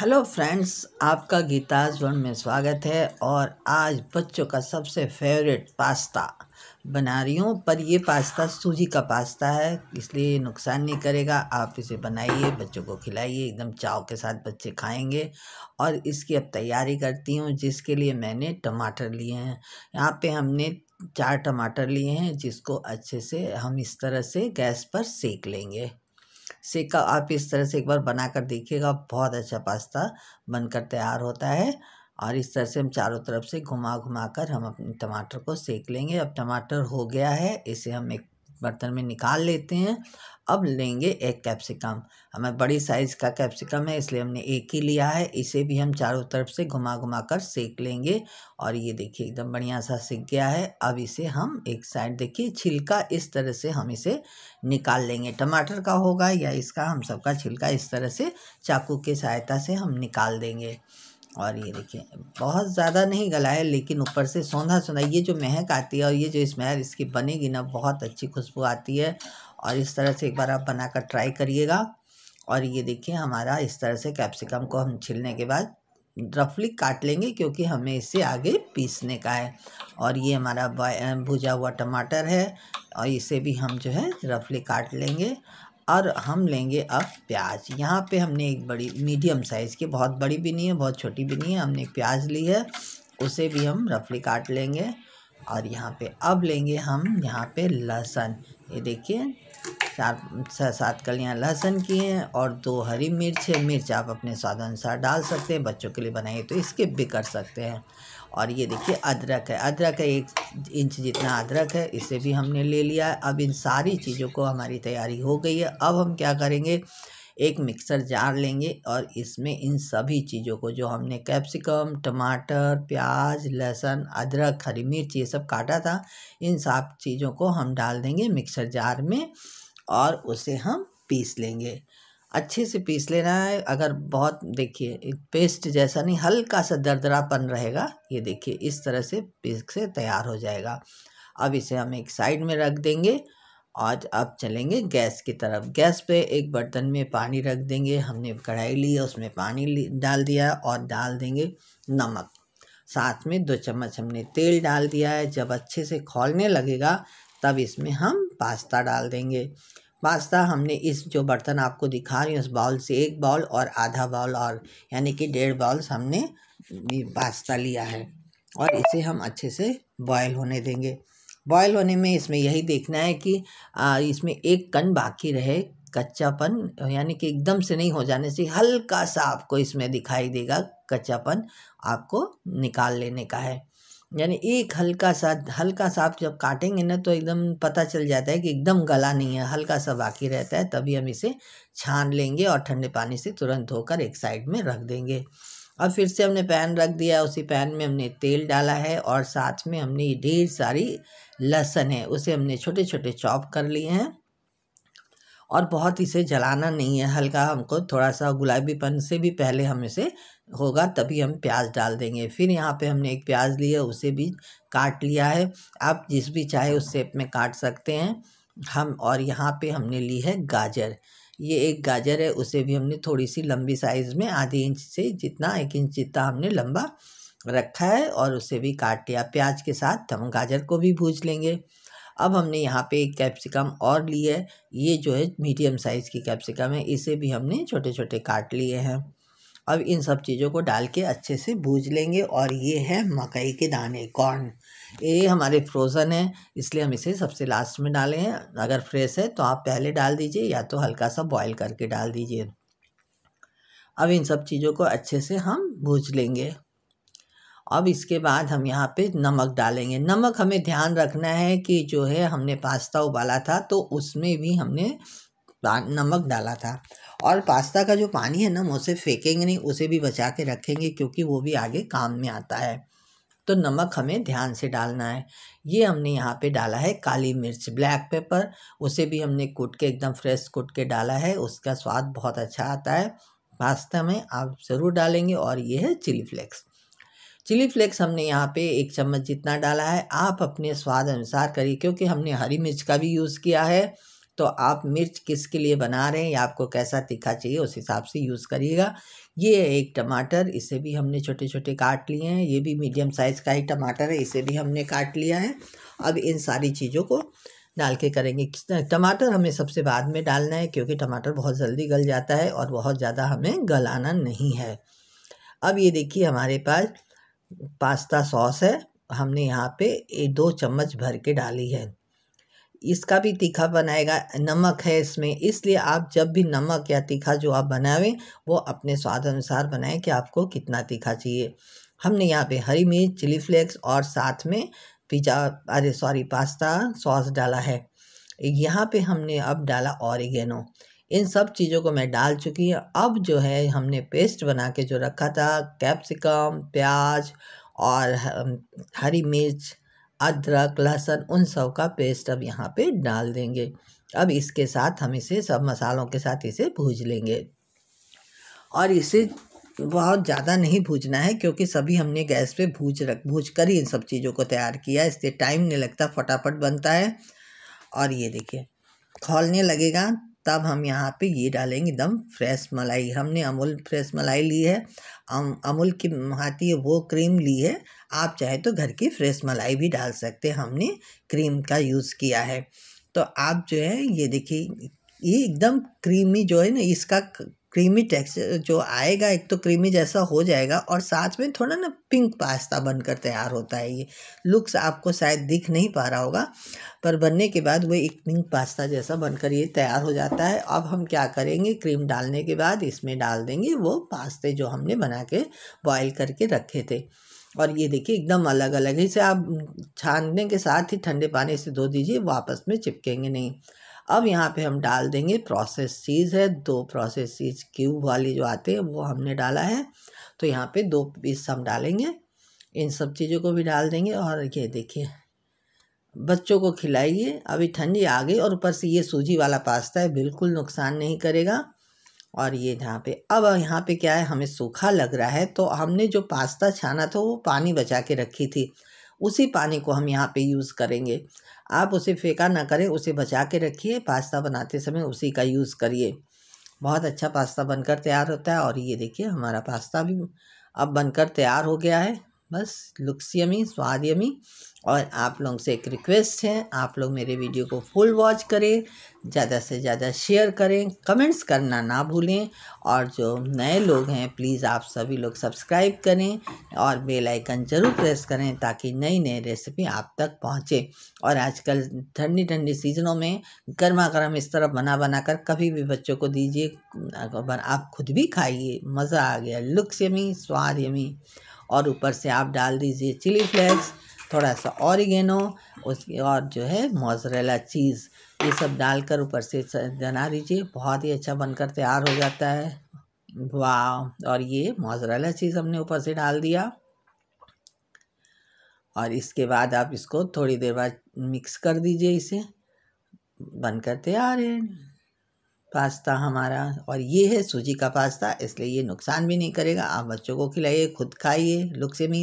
hello friends आपका गीताज one में स्वागत है और आज बच्चों का सबसे फेवरेट पास्ता बना रही हूँ पर ये पास्ता सूजी का पास्ता है इसलिए नुकसान नहीं करेगा आप इसे बनाइए बच्चों को खिलाइए एकदम चाव के साथ बच्चे खाएंगे और इसकी अब तैयारी करती हूँ जिसके लिए मैंने टमाटर लिए हैं यहाँ पे हमने चार टमाटर लिए हैं जिसको अच्छे से हम इस तरह से गैस पर सेक लेंगे सेका आप इस तरह से एक बार बना कर देखिएगा बहुत अच्छा पास्ता बनकर तैयार होता है और इस तरह से हम चारों तरफ से घुमा घुमा कर हम अपने टमाटर को सेक लेंगे अब टमाटर हो गया है इसे हम एक बर्तन में निकाल लेते हैं अब लेंगे एक कैप्सिकम हमें बड़ी साइज़ का कैप्सिकम है इसलिए हमने एक ही लिया है इसे भी हम चारों तरफ से घुमा घुमा कर सेक लेंगे और ये देखिए एकदम बढ़िया सा सिक गया है अब इसे हम एक साइड देखिए छिलका इस तरह से हम इसे निकाल लेंगे टमाटर का होगा या इसका हम सबका छिलका इस तरह से चाकू की सहायता से हम निकाल देंगे और ये देखिए बहुत ज़्यादा नहीं गला है लेकिन ऊपर से सौंधा सौंधा ये जो महक आती है और ये जो स्मेल इसकी बनेगी ना बहुत अच्छी खुशबू आती है और इस तरह से एक बार आप बनाकर ट्राई करिएगा और ये देखिए हमारा इस तरह से कैप्सिकम को हम छिलने के बाद रफली काट लेंगे क्योंकि हमें इसे आगे पीसने का है और ये हमारा भुजा हुआ टमाटर है और इसे भी हम जो है रफली काट लेंगे और हम लेंगे अब प्याज यहाँ पे हमने एक बड़ी मीडियम साइज़ की बहुत बड़ी भी नहीं है बहुत छोटी भी नहीं है हमने एक प्याज ली है उसे भी हम रफली काट लेंगे और यहाँ पे अब लेंगे हम यहाँ पे लहसुन ये देखिए चार छः सात कलियाँ लहसुन की हैं और दो हरी मिर्च है मिर्च आप अपने स्वाद अनुसार डाल सकते हैं बच्चों के लिए बनाइए तो स्किप भी कर सकते हैं और ये देखिए अदरक है अदरक है एक इंच जितना अदरक है इसे भी हमने ले लिया है अब इन सारी चीज़ों को हमारी तैयारी हो गई है अब हम क्या करेंगे एक मिक्सर जार लेंगे और इसमें इन सभी चीज़ों को जो हमने कैप्सिकम टमाटर प्याज लहसुन अदरक हरी मिर्च ये सब काटा था इन सब चीज़ों को हम डाल देंगे मिक्सर जार में और उसे हम पीस लेंगे अच्छे से पीस लेना है अगर बहुत देखिए पेस्ट जैसा नहीं हल्का सा दरदरापन रहेगा ये देखिए इस तरह से पीस से तैयार हो जाएगा अब इसे हम एक साइड में रख देंगे और अब चलेंगे गैस की तरफ गैस पे एक बर्तन में पानी रख देंगे हमने कढ़ाई ली है उसमें पानी डाल दिया और डाल देंगे नमक साथ में दो चम्मच हमने तेल डाल दिया है जब अच्छे से खोलने लगेगा तब इसमें हम पास्ता डाल देंगे पास्ता हमने इस जो बर्तन आपको दिखा रही हूँ उस बाउल से एक बाउल और आधा बाउल और यानी कि डेढ़ बाउल्स हमने पास्ता लिया है और इसे हम अच्छे से बॉयल होने देंगे बॉयल होने में इसमें यही देखना है कि आ, इसमें एक कन बाकी रहे कच्चापन यानी कि एकदम से नहीं हो जाने से हल्का सा आपको इसमें दिखाई देगा कच्चापन आपको निकाल लेने का है यानी एक हल्का सा हल्का सा आप जब काटेंगे ना तो एकदम पता चल जाता है कि एकदम गला नहीं है हल्का सा बाकी रहता है तभी हम इसे छान लेंगे और ठंडे पानी से तुरंत धोकर एक साइड में रख देंगे अब फिर से हमने पैन रख दिया उसी पैन में हमने तेल डाला है और साथ में हमने ये ढेर सारी लहसुन है उसे हमने छोटे छोटे चॉप कर लिए हैं और बहुत इसे जलाना नहीं है हल्का हमको थोड़ा सा गुलाबीपन से भी पहले हम इसे होगा तभी हम प्याज डाल देंगे फिर यहाँ पे हमने एक प्याज लिया उसे भी काट लिया है आप जिस भी चाहे उस शेप में काट सकते हैं हम और यहाँ पे हमने ली है गाजर ये एक गाजर है उसे भी हमने थोड़ी सी लंबी साइज़ में आधी इंच से जितना एक इंच जितना हमने लंबा रखा है और उसे भी काट लिया प्याज के साथ हम गाजर को भी भूज लेंगे अब हमने यहाँ पे एक कैप्सिकम और ली है ये जो है मीडियम साइज़ की कैप्सिकम है इसे भी हमने छोटे छोटे काट लिए हैं अब इन सब चीज़ों को डाल के अच्छे से भूज लेंगे और ये है मकई के दाने कॉर्न ये हमारे फ्रोज़न है इसलिए हम इसे सबसे लास्ट में डालें हैं अगर फ्रेश है तो आप पहले डाल दीजिए या तो हल्का सा बॉईल करके डाल दीजिए अब इन सब चीज़ों को अच्छे से हम भूज लेंगे अब इसके बाद हम यहाँ पे नमक डालेंगे नमक हमें ध्यान रखना है कि जो है हमने पास्ता उबाला था तो उसमें भी हमने नमक डाला था और पास्ता का जो पानी है ना हम उसे फेंकेंगे नहीं उसे भी बचा के रखेंगे क्योंकि वो भी आगे काम में आता है तो नमक हमें ध्यान से डालना है ये हमने यहाँ पे डाला है काली मिर्च ब्लैक पेपर उसे भी हमने कूट के एकदम फ्रेश कूट के डाला है उसका स्वाद बहुत अच्छा आता है पास्ता में आप ज़रूर डालेंगे और ये है चिली फ्लेक्स चिली फ्लेक्स हमने यहाँ पे एक चम्मच जितना डाला है आप अपने स्वाद अनुसार करिए क्योंकि हमने हरी मिर्च का भी यूज़ किया है तो आप मिर्च किसके लिए बना रहे हैं या आपको कैसा तीखा चाहिए उस हिसाब से यूज़ करिएगा ये एक टमाटर इसे भी हमने छोटे छोटे काट लिए हैं ये भी मीडियम साइज़ का ही टमाटर है इसे भी हमने काट लिया है अब इन सारी चीज़ों को डाल के करेंगे टमाटर हमें सबसे बाद में डालना है क्योंकि टमाटर बहुत जल्दी गल जाता है और बहुत ज़्यादा हमें गलाना नहीं है अब ये देखिए हमारे पास पास्ता सॉस है हमने यहाँ पे ये दो चम्मच भर के डाली है इसका भी तीखा बनाएगा नमक है इसमें इसलिए आप जब भी नमक या तीखा जो आप बनावें वो अपने स्वाद अनुसार बनाएं कि आपको कितना तीखा चाहिए हमने यहाँ पे हरी मिर्च चिली फ्लेक्स और साथ में पिज्जा अरे सॉरी पास्ता सॉस डाला है यहाँ पे हमने अब डाला ऑरिगेनो इन सब चीज़ों को मैं डाल चुकी हूँ अब जो है हमने पेस्ट बना के जो रखा था कैप्सिकम प्याज और हरी मिर्च अदरक लहसुन उन सब का पेस्ट अब यहाँ पे डाल देंगे अब इसके साथ हम इसे सब मसालों के साथ इसे भूज लेंगे और इसे बहुत ज़्यादा नहीं भूजना है क्योंकि सभी हमने गैस पे भूज रख भूज कर ही इन सब चीज़ों को तैयार किया इससे टाइम नहीं लगता फटाफट बनता है और ये देखिए खोलने लगेगा तब हम यहाँ पे ये डालेंगे एकदम फ्रेश मलाई हमने अमूल फ्रेश मलाई ली है अम, अमूल की आती है वो क्रीम ली है आप चाहे तो घर की फ्रेश मलाई भी डाल सकते हैं हमने क्रीम का यूज़ किया है तो आप जो है ये देखिए ये एकदम क्रीमी जो है ना इसका क्रीमी टेक्सचर जो आएगा एक तो क्रीमी जैसा हो जाएगा और साथ में थोड़ा ना पिंक पास्ता बनकर तैयार होता है ये लुक्स आपको शायद दिख नहीं पा रहा होगा पर बनने के बाद वो एक पिंक पास्ता जैसा बनकर ये तैयार हो जाता है अब हम क्या करेंगे क्रीम डालने के बाद इसमें डाल देंगे वो पास्ते जो हमने बना के बॉयल करके रखे थे और ये देखिए एकदम अलग अलग इसे आप छानने के साथ ही ठंडे पानी से धो दीजिए वापस में चिपकेंगे नहीं अब यहाँ पे हम डाल देंगे प्रोसेस चीज़ है दो प्रोसेस चीज़ क्यूब वाली जो आते हैं वो हमने डाला है तो यहाँ पे दो पीस हम डालेंगे इन सब चीज़ों को भी डाल देंगे और ये देखिए बच्चों को खिलाइए अभी ठंडी आ गई और ऊपर से ये सूजी वाला पास्ता है बिल्कुल नुकसान नहीं करेगा और ये यहाँ पे अब यहाँ पे क्या है हमें सूखा लग रहा है तो हमने जो पास्ता छाना था वो पानी बचा के रखी थी उसी पानी को हम यहाँ पे यूज़ करेंगे आप उसे फेंका ना करें उसे बचा के रखिए पास्ता बनाते समय उसी का यूज़ करिए बहुत अच्छा पास्ता बनकर तैयार होता है और ये देखिए हमारा पास्ता भी अब बनकर तैयार हो गया है बस लुक्सियमी स्वादयमी और आप लोगों से एक रिक्वेस्ट है आप लोग मेरे वीडियो को फुल वॉच करें ज़्यादा से ज़्यादा शेयर करें कमेंट्स करना ना भूलें और जो नए लोग हैं प्लीज़ आप सभी लोग सब्सक्राइब करें और बेल आइकन ज़रूर प्रेस करें ताकि नई नई रेसिपी आप तक पहुंचे और आजकल ठंडी ठंडी सीजनों में गर्मा गर्म इस तरह बना बना कर कभी भी बच्चों को दीजिए आप खुद भी खाइए मज़ा आ गया लुक्स यमी स्वाद यमी और ऊपर से आप डाल दीजिए चिली फ्लेक्स थोड़ा सा गेनो उसके और जो है मोजरेला चीज़ ये सब डालकर ऊपर से जना दीजिए बहुत ही अच्छा बनकर तैयार हो जाता है वाह और ये मोजरेला चीज़ हमने ऊपर से डाल दिया और इसके बाद आप इसको थोड़ी देर बाद मिक्स कर दीजिए इसे बनकर तैयार है पास्ता हमारा और ये है सूजी का पास्ता इसलिए ये नुकसान भी नहीं करेगा आप बच्चों को खिलाइए खुद खाइए लुक से